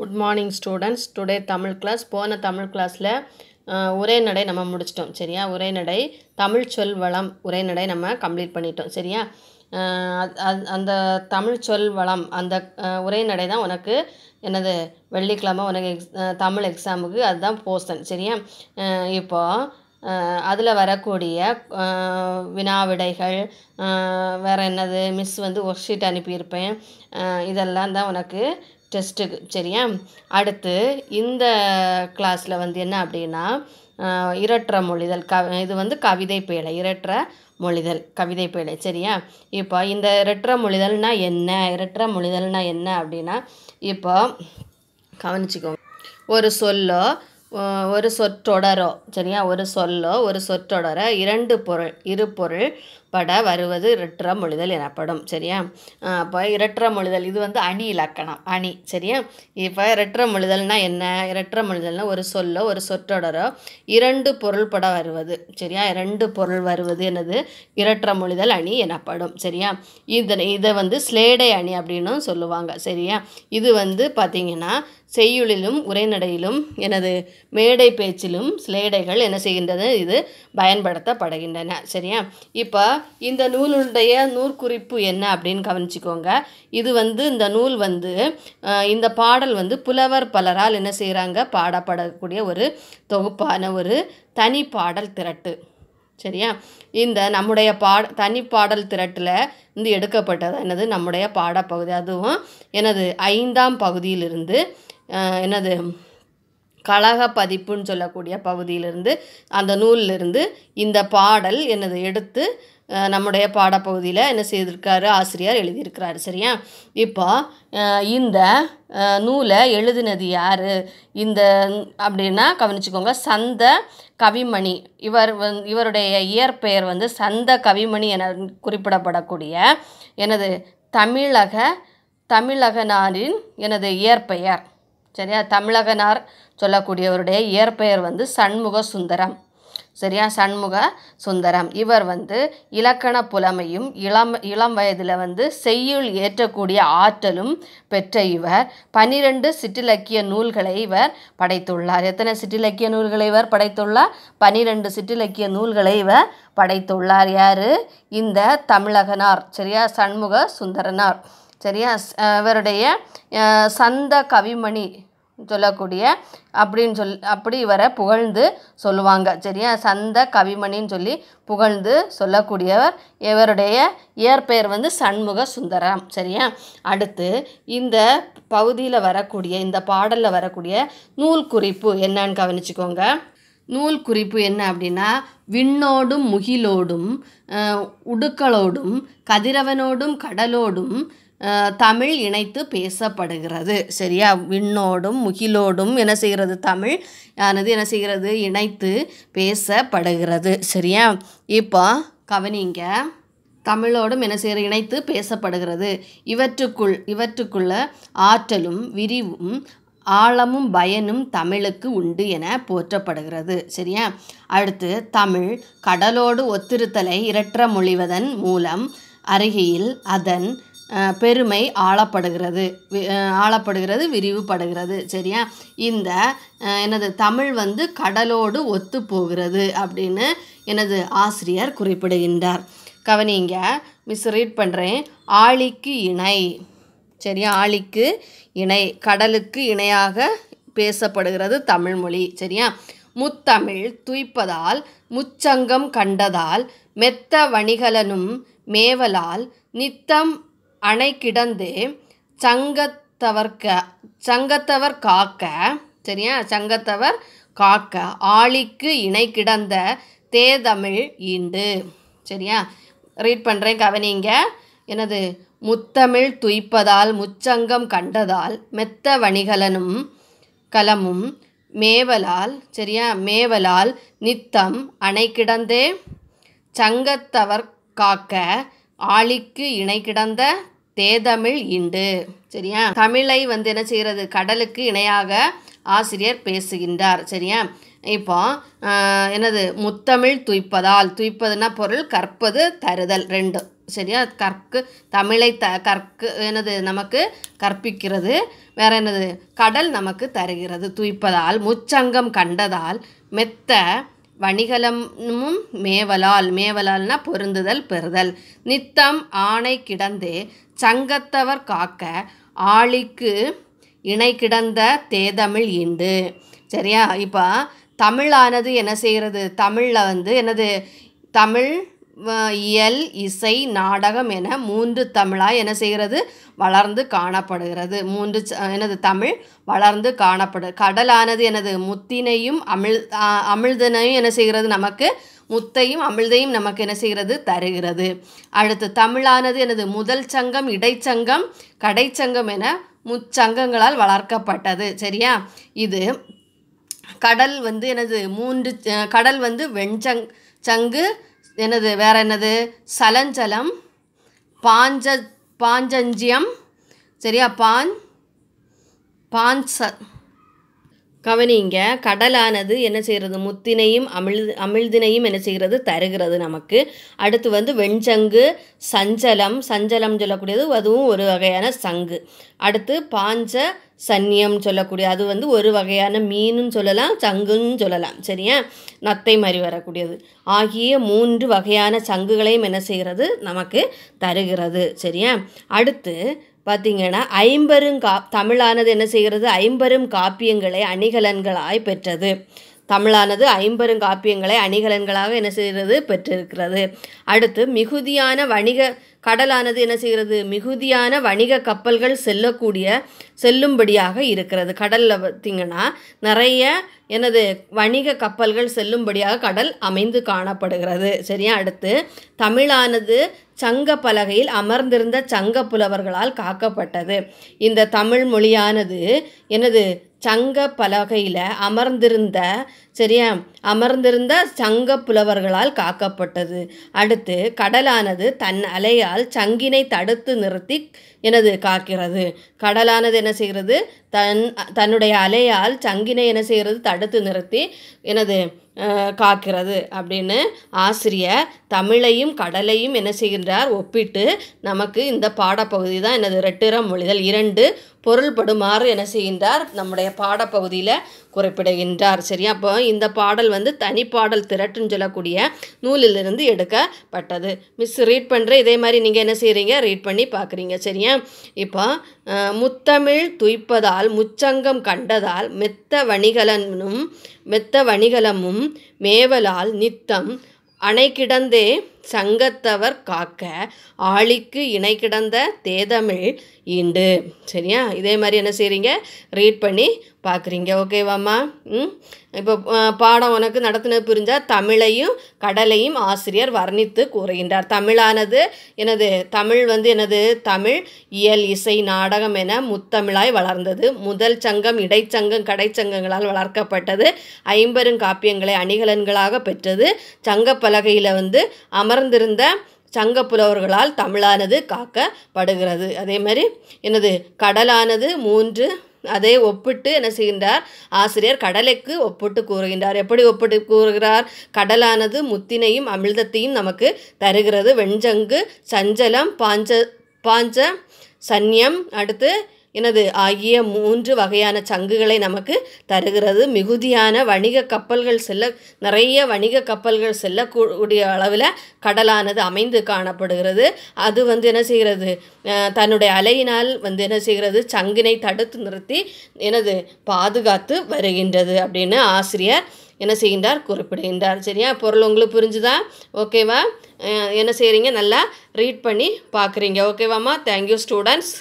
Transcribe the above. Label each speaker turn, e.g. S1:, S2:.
S1: good morning students today Tamil class போன தமிழ் கிளாஸில் உரைநடை நம்ம முடிச்சிட்டோம் சரியா உரைநடை தமிழ் சொல் வளம் உரைநடை நம்ம கம்ப்ளீட் பண்ணிட்டோம் சரியா அந்த தமிழ் சொல் வளம் அந்த உரைநடை தான் உனக்கு என்னது வெள்ளிக்கிழமை உனக்கு எக்ஸ் தமிழ் எக்ஸாமுக்கு அதுதான் போஸ்டன் சரியா இப்போது அதில் வரக்கூடிய வினாவிடைகள் வேறு என்னது மிஸ் வந்து ஒர்க் ஷீட் அனுப்பியிருப்பேன் இதெல்லாம் தான் உனக்கு டெஸ்ட்டுக்கு சரியா அடுத்து இந்த கிளாஸில் வந்து என்ன அப்படின்னா இரட்டுற மொழிதல் க இது வந்து கவிதை பேழை இரட்டுற மொழிதல் கவிதை பேழை சரியா இப்போ இந்த இரட்டுற மொழிதல்னா என்ன இரட்டுற மொழிதல்னா என்ன அப்படின்னா இப்போ கவனிச்சிக்கோங்க ஒரு சொல்லோ ஒரு சொற்றொடரோ சரியா ஒரு சொல்லோ ஒரு சொற்றொடரோ இரண்டு பொருள் இரு பொருள் பட வருவது இரட்டுற மொழிதல் எனப்படும் சரியா இப்போ இரட்டுற மொழிதல் இது வந்து அணி இலக்கணம் அணி சரியா இப்போ இரட்டுற மொழிதல்னால் என்ன இரட்டுற மொழிதல்னால் ஒரு சொல்லோ ஒரு சொற்றொடரோ இரண்டு பொருள் பட வருவது சரியா இரண்டு பொருள் வருவது என்னது இரட்டுற மொழிதல் அணி எனப்படும் சரியா இதனை இதை வந்து ஸ்லேடை அணி அப்படின்னு சொல்லுவாங்க சரியா இது வந்து பார்த்திங்கன்னா செய்யுளிலும் உரைநடையிலும் எனது மேடை பேச்சிலும் ஸ்லேடைகள் என்ன செய்கின்றது இது பயன்படுத்தப்படுகின்றன சரியா இப்போ இந்த நூலுடைய நூற்குறிப்பு என்ன அப்படின்னு கவனிச்சிக்கோங்க இது வந்து இந்த நூல் வந்து இந்த பாடல் வந்து புலவர் பலரால் என்ன செய்கிறாங்க பாடப்படக்கூடிய ஒரு தொகுப்பான ஒரு தனி பாடல் திரட்டு சரியா இந்த நம்முடைய பாட தனி பாடல் திரட்டில் இருந்து எடுக்கப்பட்டது என்னது நம்முடைய பாடப்பகுதி அதுவும் எனது ஐந்தாம் பகுதியிலிருந்து என்னது கழக பதிப்புன்னு சொல்லக்கூடிய பகுதியிலிருந்து அந்த நூலிலிருந்து இந்த பாடல் என்னது எடுத்து நம்முடைய பாடப்பகுதியில் என்ன செய்திருக்காரு ஆசிரியர் எழுதியிருக்கிறாரு சரியா இப்போ இந்த நூலை எழுதினது யார் இந்த அப்படின்னா கவனிச்சுக்கோங்க சந்த கவிமணி இவர் வந் இவருடைய இயற்பெயர் வந்து சந்த கவிமணி என குறிப்பிடப்படக்கூடிய எனது தமிழக தமிழக எனது இயற்பெயர் சரியா தமிழகனார் சொல்லக்கூடியவருடைய இயற்பெயர் வந்து சண்முக சுந்தரம் சரியா சண்முக சுந்தரம் இவர் வந்து இலக்கண புலமையும் இளம் இளம் வயதில் வந்து செய்யுள் ஏற்றக்கூடிய ஆற்றலும் பெற்ற இவர் பனிரெண்டு சிற்றிலக்கிய நூல்களை இவர் படைத்துள்ளார் எத்தனை சிற்றிலக்கிய நூல்களை இவர் படைத்துள்ளார் பனிரெண்டு சிற்றிலக்கிய நூல்களை இவர் படைத்துள்ளார் யார் இந்த தமிழகனார் சரியா சண்முக சுந்தரனார் சரியா இவருடைய சந்த கவிமணி சொல்லக்கூடிய அப்படின்னு சொல் அப்படி இவரை புகழ்ந்து சொல்லுவாங்க சரியா சந்த கவிமணின்னு சொல்லி புகழ்ந்து சொல்லக்கூடியவர் இவருடைய இயற்பெயர் வந்து சண்முக சுந்தரம் சரியா அடுத்து இந்த பகுதியில் வரக்கூடிய இந்த பாடலில் வரக்கூடிய நூல் குறிப்பு என்னன்னு கவனிச்சுக்கோங்க நூல் குறிப்பு என்ன அப்படின்னா விண்ணோடும் முகிலோடும் உடுக்களோடும் கதிரவனோடும் கடலோடும் தமிழ் இணைத்து பேசப்படுகிறது சரியா விண்ணோடும் முகிலோடும் என்ன செய்கிறது தமிழ் ஆனது என்ன செய்கிறது இணைத்து பேசப்படுகிறது சரியா இப்போ கவனிங்க தமிழோடும் என்ன செய்கிற இணைத்து பேசப்படுகிறது இவற்றுக்குள் இவற்றுக்குள்ள ஆற்றலும் விரிவும் ஆழமும் பயனும் தமிழுக்கு உண்டு என போற்றப்படுகிறது சரியா அடுத்து தமிழ் கடலோடு ஒத்திருத்தலை இரற்ற மொழிவதன் மூலம் அருகில் அதன் பெருமை ஆளப்படுகிறது ஆளப்படுகிறது விரிவுபடுகிறது சரியா இந்த எனது தமிழ் வந்து கடலோடு ஒத்து போகிறது அப்படின்னு எனது ஆசிரியர் குறிப்பிடுகின்றார் கவனிங்க மிஸ் ரீட் பண்ணுறேன் ஆழிக்கு இணை சரியா ஆழிக்கு இணை கடலுக்கு இணையாக பேசப்படுகிறது தமிழ்மொழி சரியா முத்தமிழ் துய்ப்பதால் முச்சங்கம் கண்டதால் மெத்த வணிகலனும் மேவலால் நித்தம் அணை கிடந்து சங்கத்தவர்க்க சங்கத்தவர் காக்க சரியா சங்கத்தவர் காக்க ஆழிக்கு இணை கிடந்த தேதமிழ் ஈண்டு சரியா ரீட் பண்ணுறேன் கவனிங்க எனது முத்தமிழ் துய்ப்பதால் முச்சங்கம் கண்டதால் மெத்த வணிகலனும் கலமும் மேவலால் சரியா மேவலால் நித்தம் அணை கிடந்தே சங்கத்தவர் காக்க ஆளிக்கு இணை கிடந்த தேதமிழ் இண்டு சரியா தமிழை வந்து என்ன செய்கிறது கடலுக்கு இணையாக ஆசிரியர் பேசுகின்றார் சரியா இப்போ என்னது முத்தமிழ் துய்ப்பதால் துய்ப்பதுன்னா பொருள் கற்பது தருதல் ரெண்டு சரியா கற்கு தமிழை த கற்கு என்னது நமக்கு கற்பிக்கிறது வேற என்னது கடல் நமக்கு தருகிறது துய்ப்பதால் முச்சங்கம் கண்டதால் மெத்த வணிகலமும் மேவலால் மேவலால்னா பொருந்துதல் பெறுதல் நித்தம் ஆணை கிடந்தே சங்கத்தவர் காக்க ஆளிக்கு இணை கிடந்த தேதமிழ் இண்டு சரியா இப்போ தமிழானது என்ன செய்கிறது தமிழில் வந்து என்னது தமிழ் இயல் இசை நாடகம் என மூன்று தமிழாக என்ன செய்கிறது வளர்ந்து காணப்படுகிறது மூன்று எனது தமிழ் வளர்ந்து காணப்படு கடலானது எனது முத்தினையும் அமிழ் அமிழ்தனையும் என்ன செய்கிறது நமக்கு முத்தையும் அமிழ்தையும் நமக்கு என்ன செய்கிறது தருகிறது அடுத்து தமிழானது எனது முதல் சங்கம் இடைச்சங்கம் கடைச்சங்கம் என முச்சங்கங்களால் வளர்க்கப்பட்டது சரியா இது கடல் வந்து எனது மூன்று கடல் வந்து வெண்சங் சங்கு எனது வேறு என்னது சலஞ்சலம் பாஞ்ச பாஞ்சஞ்சியம் சரியா பான் பாஞ்ச கவனிங்க கடலானது என்ன செய்கிறது முத்தினையும் அமிழ் அமிழ்தினையும் என்ன செய்கிறது தருகிறது நமக்கு அடுத்து வந்து வெண்சங்கு சஞ்சலம் சஞ்சலம் சொல்லக்கூடியது அதுவும் ஒரு வகையான சங்கு அடுத்து பாஞ்ச சன்னியம் சொல்லக்கூடிய அது வந்து ஒரு வகையான மீனுன்னு சொல்லலாம் சங்குன்னு சொல்லலாம் சரியா நத்தை மாதிரி வரக்கூடியது ஆகிய மூன்று வகையான சங்குகளையும் என்ன செய்கிறது நமக்கு தருகிறது சரியா அடுத்து பார்த்திங்கன்னா ஐம்பெரும் கா தமிழானது என்ன செய்கிறது ஐம்பெரும் காப்பியங்களை அணிகலன்களாய் பெற்றது தமிழானது ஐம்பெருங்காப்பியங்களை அணிகலன்களாக என்ன செய்கிறது பெற்றிருக்கிறது அடுத்து மிகுதியான வணிக கடலானது என்ன செய்கிறது மிகுதியான வணிக கப்பல்கள் செல்லக்கூடிய செல்லும்படியாக இருக்கிறது கடலில் பார்த்திங்கன்னா நிறைய எனது வணிக கப்பல்கள் செல்லும்படியாக கடல் அமைந்து காணப்படுகிறது சரியா அடுத்து தமிழானது சங்க பலகையில் அமர்ந்திருந்த சங்க புலவர்களால் காக்கப்பட்டது இந்த தமிழ் மொழியானது எனது சங்க பலகையில் அமர்ந்திருந்த சரியா அமர்ந்திருந்த சங்க புலவர்களால் காக்கப்பட்டது அடுத்து கடலானது தன் அலையால் சங்கினை தடுத்து நிறுத்தி எனது காக்கிறது கடலானது என்ன செய்கிறது தன் தன்னுடைய அலையால் சங்கினை என்ன செய்கிறது தடுத்து நிறுத்தி எனது காக்கிறது அப்படின்னு ஆசிரியர் தமிழையும் கடலையும் என்ன செய்கின்றார் ஒப்பிட்டு நமக்கு இந்த பாடப்பகுதி தான் எனது ரெட்டிற மொழிதல் இரண்டு பொருள்படுமாறு என்ன செய்கின்றார் நம்முடைய பாடப்பகுதியில் குறிப்பிடுகின்றார் சரியா அப்போ இந்த பாடல் வந்து தனிப்பாடல் திரட்டுன்னு சொல்லக்கூடிய நூலிலிருந்து எடுக்கப்பட்டது மிஸ் ரீட் பண்ணுற இதே மாதிரி நீங்கள் என்ன செய்கிறீங்க ரீட் பண்ணி பார்க்குறீங்க சரியா இப்போ முத்தமிழ் துய்ப்பதால் முச்சங்கம் கண்டதால் மெத்த வணிகலனும் மெத்த வணிகலமும் மேவலால் நித்தம் அணை கிடந்தே சங்கத்தவர் காக்க ஆளிக்கு இணை கிடந்த தேதமிழ் ஈண்டு சரியா இதே மாதிரி என்ன செய்கிறீங்க ரீட் பண்ணி பார்க்குறீங்க ஓகேவாம்மா ம் இப்போ பாடம் உனக்கு நடத்தினது புரிஞ்சால் தமிழையும் கடலையும் ஆசிரியர் வர்ணித்து கூறுகின்றார் தமிழானது எனது தமிழ் வந்து எனது தமிழ் இயல் இசை நாடகம் என முத்தமிழாய் வளர்ந்தது முதல் சங்கம் இடைச்சங்கம் கடைச்சங்கங்களால் வளர்க்கப்பட்டது ஐம்பெரும் காப்பியங்களை அணிகலன்களாக பெற்றது சங்க பலகையில் வந்து அமர் அமர்ந்திருந்த சங்க புலவர்களால் தமிழானது காக்கப்படுகிறது அதே மாதிரி என்னது கடலானது மூன்று அதை ஒப்பிட்டு என்ன செய்கின்றார் ஆசிரியர் கடலைக்கு ஒப்பிட்டு கூறுகின்றார் எப்படி ஒப்பிட்டு கூறுகிறார் கடலானது முத்தினையும் அமிழ்தத்தையும் நமக்கு தருகிறது வெஞ்சங்கு சஞ்சலம் பாஞ்ச பாஞ்ச சன்யம் அடுத்து எனது ஆகிய மூன்று வகையான சங்குகளை நமக்கு தருகிறது மிகுதியான வணிக கப்பல்கள் செல்ல நிறைய வணிக கப்பல்கள் செல்லக்கூடிய அளவில் கடலானது அமைந்து காணப்படுகிறது அது வந்து என்ன செய்கிறது தன்னுடைய அலையினால் வந்து என்ன செய்கிறது சங்கினை தடுத்து நிறுத்தி எனது பாதுகாத்து வருகின்றது அப்படின்னு ஆசிரியர் என்ன செய்கின்றார் குறிப்பிடுகின்றார் சரியா பொருள் உங்களுக்கு புரிஞ்சுதா ஓகேவா என்ன செய்கிறீங்க நல்லா ரீட் பண்ணி பார்க்குறீங்க ஓகேவாம்மா தேங்க்யூ ஸ்டூடெண்ட்ஸ்